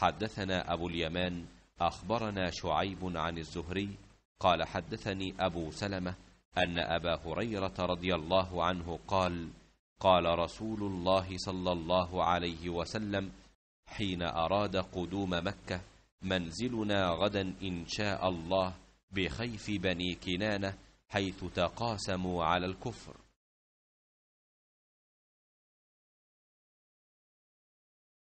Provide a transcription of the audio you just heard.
حدثنا أبو اليمان أخبرنا شعيب عن الزهري قال حدثني أبو سلمة أن أبا هريرة رضي الله عنه قال قال رسول الله صلى الله عليه وسلم حين أراد قدوم مكة منزلنا غدا إن شاء الله بخيف بني كنانة حيث تقاسموا على الكفر